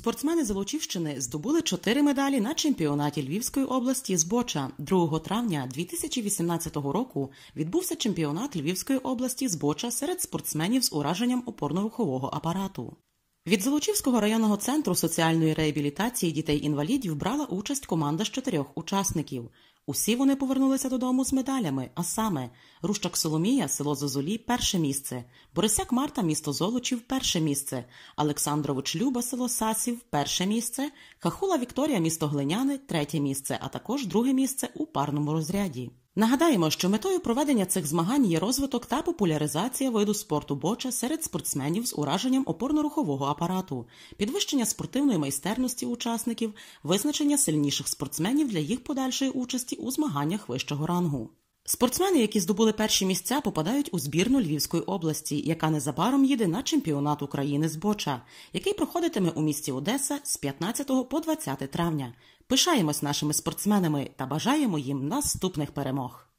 Спортсмени Золочівщини здобули чотири медалі на чемпіонаті Львівської області з Боча. 2 травня 2018 року відбувся чемпіонат Львівської області з Боча серед спортсменів з ураженням опорно-рухового апарату. Від Золочівського районного центру соціальної реабілітації дітей-інвалідів брала участь команда з чотирьох учасників. Усі вони повернулися додому з медалями, а саме Рущак Соломія, село Зозулі, перше місце, Борисяк Марта, місто Золочів, перше місце, Олександрович Люба, село Сасів, перше місце, Хахула Вікторія, місто Глиняни, третє місце, а також друге місце у парному розряді. Нагадаємо, що метою проведення цих змагань є розвиток та популяризація виду спорту боча серед спортсменів з ураженням опорно-рухового апарату, підвищення спортивної майстерності учасників, визначення сильніших спортсменів для їх подальшої участі у змаганнях вищого рангу. Спортсмени, які здобули перші місця, попадають у збірну Львівської області, яка незабаром їде на чемпіонат України з Боча, який проходитиме у місті Одеса з 15 по 20 травня. Пишаємось нашими спортсменами та бажаємо їм наступних перемог.